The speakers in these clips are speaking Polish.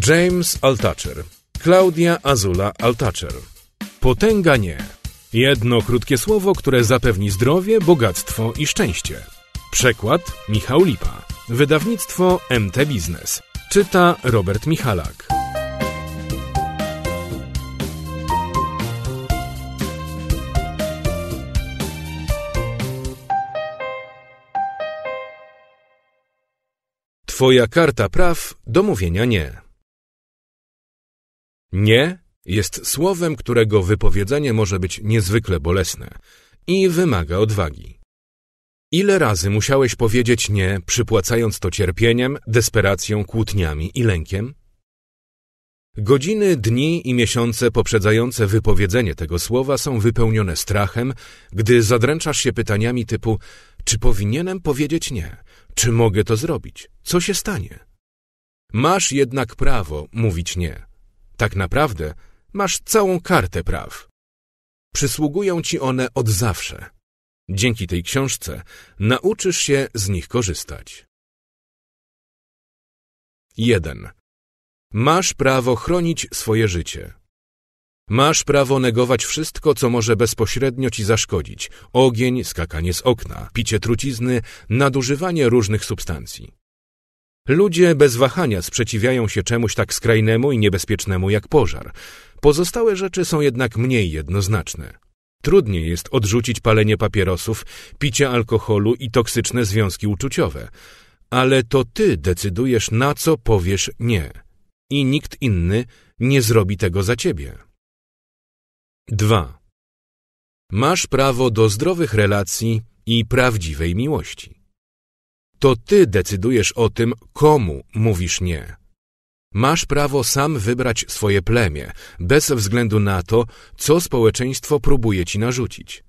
James Altucher, Claudia Azula Altucher. Potęga nie. Jedno krótkie słowo, które zapewni zdrowie, bogactwo i szczęście. Przekład Michał Lipa. Wydawnictwo MT Biznes. Czyta Robert Michalak. Twoja karta praw do mówienia nie. Nie jest słowem, którego wypowiedzenie może być niezwykle bolesne i wymaga odwagi. Ile razy musiałeś powiedzieć nie, przypłacając to cierpieniem, desperacją, kłótniami i lękiem? Godziny, dni i miesiące poprzedzające wypowiedzenie tego słowa są wypełnione strachem, gdy zadręczasz się pytaniami typu czy powinienem powiedzieć nie? Czy mogę to zrobić? Co się stanie? Masz jednak prawo mówić nie. Tak naprawdę masz całą kartę praw. Przysługują ci one od zawsze. Dzięki tej książce nauczysz się z nich korzystać. 1. Masz prawo chronić swoje życie. Masz prawo negować wszystko, co może bezpośrednio ci zaszkodzić. Ogień, skakanie z okna, picie trucizny, nadużywanie różnych substancji. Ludzie bez wahania sprzeciwiają się czemuś tak skrajnemu i niebezpiecznemu jak pożar. Pozostałe rzeczy są jednak mniej jednoznaczne. Trudniej jest odrzucić palenie papierosów, picie alkoholu i toksyczne związki uczuciowe. Ale to ty decydujesz, na co powiesz nie. I nikt inny nie zrobi tego za ciebie. 2. Masz prawo do zdrowych relacji i prawdziwej miłości. To ty decydujesz o tym, komu mówisz nie. Masz prawo sam wybrać swoje plemię, bez względu na to, co społeczeństwo próbuje ci narzucić.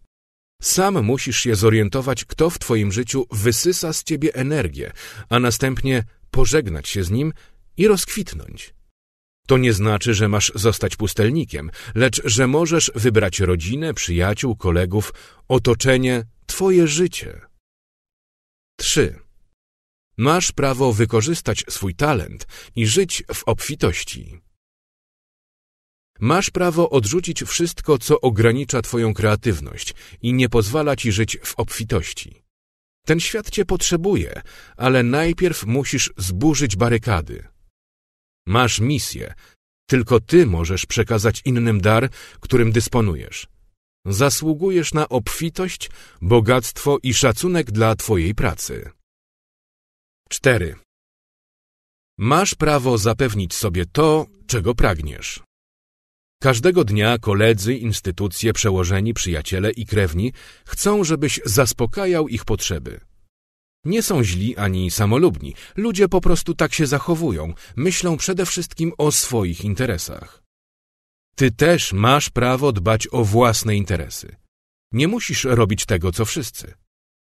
Sam musisz się zorientować, kto w twoim życiu wysysa z ciebie energię, a następnie pożegnać się z nim i rozkwitnąć. To nie znaczy, że masz zostać pustelnikiem, lecz że możesz wybrać rodzinę, przyjaciół, kolegów, otoczenie, twoje życie. 3. Masz prawo wykorzystać swój talent i żyć w obfitości. Masz prawo odrzucić wszystko, co ogranicza Twoją kreatywność i nie pozwala Ci żyć w obfitości. Ten świat Cię potrzebuje, ale najpierw musisz zburzyć barykady. Masz misję, tylko Ty możesz przekazać innym dar, którym dysponujesz. Zasługujesz na obfitość, bogactwo i szacunek dla Twojej pracy. 4. Masz prawo zapewnić sobie to, czego pragniesz. Każdego dnia koledzy, instytucje, przełożeni, przyjaciele i krewni chcą, żebyś zaspokajał ich potrzeby. Nie są źli ani samolubni. Ludzie po prostu tak się zachowują, myślą przede wszystkim o swoich interesach. Ty też masz prawo dbać o własne interesy. Nie musisz robić tego, co wszyscy.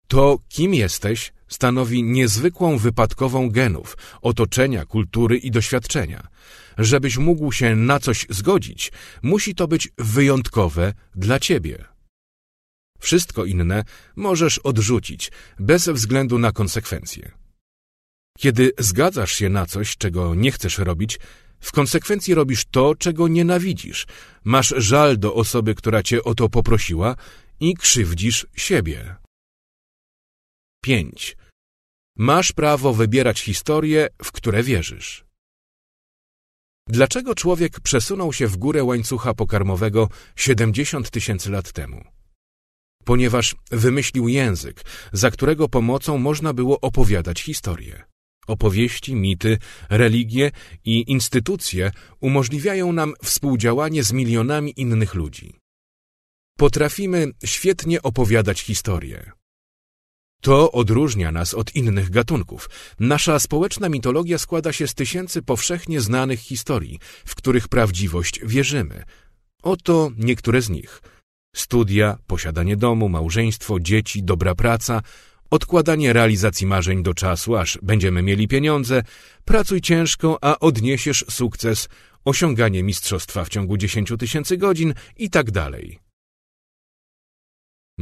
To, kim jesteś, stanowi niezwykłą wypadkową genów, otoczenia, kultury i doświadczenia. Żebyś mógł się na coś zgodzić, musi to być wyjątkowe dla ciebie. Wszystko inne możesz odrzucić, bez względu na konsekwencje. Kiedy zgadzasz się na coś, czego nie chcesz robić, w konsekwencji robisz to, czego nienawidzisz. Masz żal do osoby, która cię o to poprosiła i krzywdzisz siebie. 5. Masz prawo wybierać historie, w które wierzysz. Dlaczego człowiek przesunął się w górę łańcucha pokarmowego 70 tysięcy lat temu? Ponieważ wymyślił język, za którego pomocą można było opowiadać historie. Opowieści, mity, religie i instytucje umożliwiają nam współdziałanie z milionami innych ludzi. Potrafimy świetnie opowiadać historie. To odróżnia nas od innych gatunków. Nasza społeczna mitologia składa się z tysięcy powszechnie znanych historii, w których prawdziwość wierzymy. Oto niektóre z nich. Studia, posiadanie domu, małżeństwo, dzieci, dobra praca, odkładanie realizacji marzeń do czasu, aż będziemy mieli pieniądze, pracuj ciężko, a odniesiesz sukces, osiąganie mistrzostwa w ciągu 10 tysięcy godzin i tak dalej.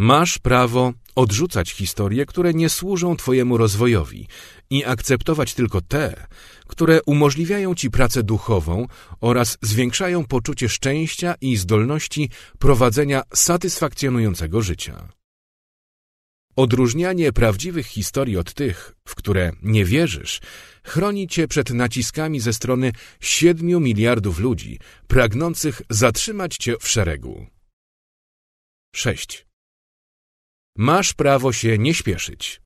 Masz prawo odrzucać historie, które nie służą Twojemu rozwojowi i akceptować tylko te, które umożliwiają Ci pracę duchową oraz zwiększają poczucie szczęścia i zdolności prowadzenia satysfakcjonującego życia. Odróżnianie prawdziwych historii od tych, w które nie wierzysz, chroni cię przed naciskami ze strony 7 miliardów ludzi, pragnących zatrzymać cię w szeregu. 6. Masz prawo się nie śpieszyć.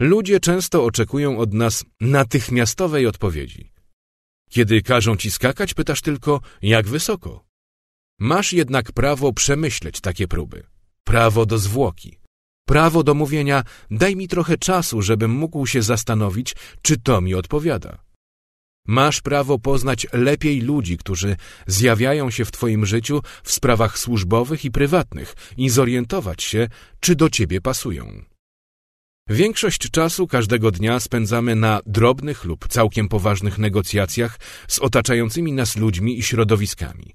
Ludzie często oczekują od nas natychmiastowej odpowiedzi. Kiedy każą ci skakać, pytasz tylko, jak wysoko. Masz jednak prawo przemyśleć takie próby. Prawo do zwłoki. Prawo do mówienia, daj mi trochę czasu, żebym mógł się zastanowić, czy to mi odpowiada. Masz prawo poznać lepiej ludzi, którzy zjawiają się w Twoim życiu w sprawach służbowych i prywatnych i zorientować się, czy do Ciebie pasują. Większość czasu każdego dnia spędzamy na drobnych lub całkiem poważnych negocjacjach z otaczającymi nas ludźmi i środowiskami.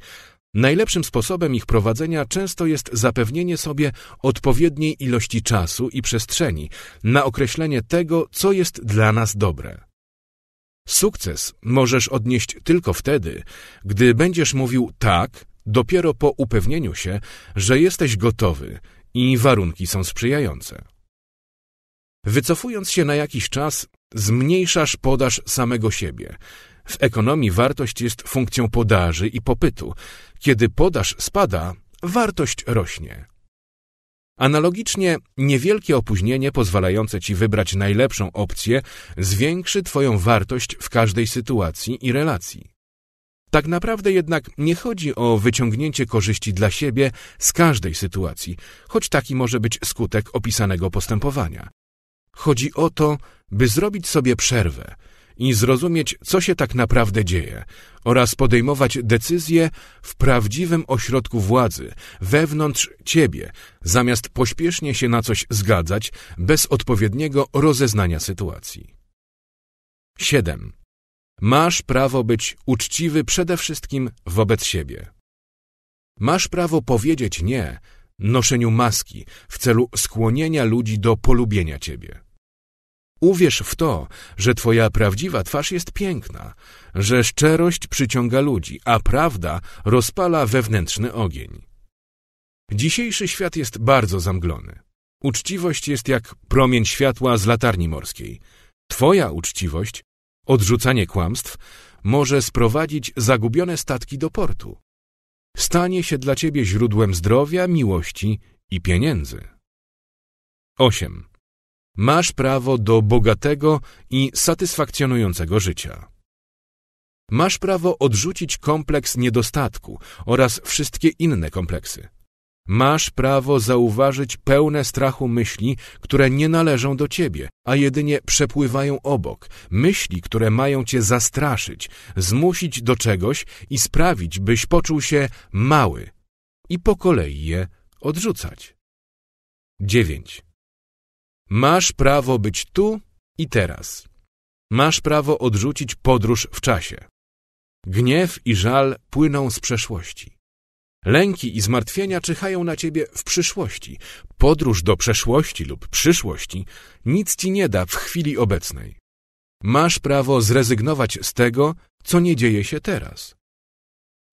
Najlepszym sposobem ich prowadzenia często jest zapewnienie sobie odpowiedniej ilości czasu i przestrzeni na określenie tego, co jest dla nas dobre. Sukces możesz odnieść tylko wtedy, gdy będziesz mówił tak dopiero po upewnieniu się, że jesteś gotowy i warunki są sprzyjające. Wycofując się na jakiś czas, zmniejszasz podaż samego siebie. W ekonomii wartość jest funkcją podaży i popytu. Kiedy podaż spada, wartość rośnie. Analogicznie niewielkie opóźnienie pozwalające ci wybrać najlepszą opcję zwiększy twoją wartość w każdej sytuacji i relacji. Tak naprawdę jednak nie chodzi o wyciągnięcie korzyści dla siebie z każdej sytuacji, choć taki może być skutek opisanego postępowania. Chodzi o to, by zrobić sobie przerwę – i zrozumieć, co się tak naprawdę dzieje oraz podejmować decyzje w prawdziwym ośrodku władzy, wewnątrz ciebie, zamiast pośpiesznie się na coś zgadzać bez odpowiedniego rozeznania sytuacji. 7. Masz prawo być uczciwy przede wszystkim wobec siebie. Masz prawo powiedzieć nie noszeniu maski w celu skłonienia ludzi do polubienia ciebie. Uwierz w to, że twoja prawdziwa twarz jest piękna, że szczerość przyciąga ludzi, a prawda rozpala wewnętrzny ogień. Dzisiejszy świat jest bardzo zamglony. Uczciwość jest jak promień światła z latarni morskiej. Twoja uczciwość, odrzucanie kłamstw, może sprowadzić zagubione statki do portu. Stanie się dla ciebie źródłem zdrowia, miłości i pieniędzy. 8. Masz prawo do bogatego i satysfakcjonującego życia. Masz prawo odrzucić kompleks niedostatku oraz wszystkie inne kompleksy. Masz prawo zauważyć pełne strachu myśli, które nie należą do ciebie, a jedynie przepływają obok, myśli, które mają cię zastraszyć, zmusić do czegoś i sprawić, byś poczuł się mały i po kolei je odrzucać. 9. Masz prawo być tu i teraz. Masz prawo odrzucić podróż w czasie. Gniew i żal płyną z przeszłości. Lęki i zmartwienia czyhają na ciebie w przyszłości. Podróż do przeszłości lub przyszłości nic ci nie da w chwili obecnej. Masz prawo zrezygnować z tego, co nie dzieje się teraz.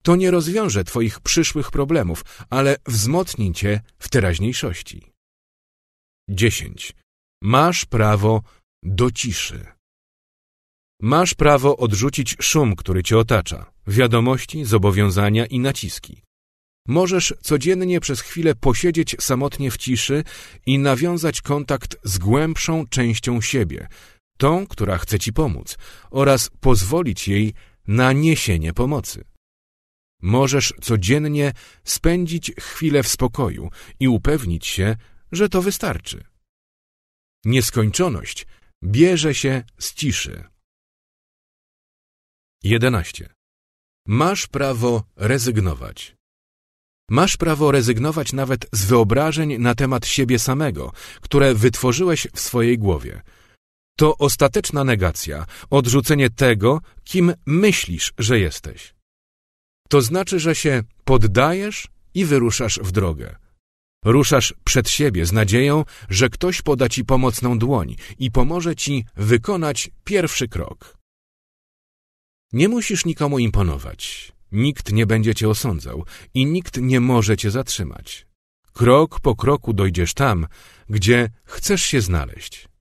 To nie rozwiąże twoich przyszłych problemów, ale wzmocni cię w teraźniejszości. 10. Masz prawo do ciszy. Masz prawo odrzucić szum, który cię otacza, wiadomości, zobowiązania i naciski. Możesz codziennie przez chwilę posiedzieć samotnie w ciszy i nawiązać kontakt z głębszą częścią siebie, tą, która chce ci pomóc, oraz pozwolić jej na niesienie pomocy. Możesz codziennie spędzić chwilę w spokoju i upewnić się, że to wystarczy. Nieskończoność bierze się z ciszy. 11. Masz prawo rezygnować. Masz prawo rezygnować nawet z wyobrażeń na temat siebie samego, które wytworzyłeś w swojej głowie. To ostateczna negacja, odrzucenie tego, kim myślisz, że jesteś. To znaczy, że się poddajesz i wyruszasz w drogę. Ruszasz przed siebie z nadzieją, że ktoś poda ci pomocną dłoń i pomoże ci wykonać pierwszy krok. Nie musisz nikomu imponować. Nikt nie będzie cię osądzał i nikt nie może cię zatrzymać. Krok po kroku dojdziesz tam, gdzie chcesz się znaleźć.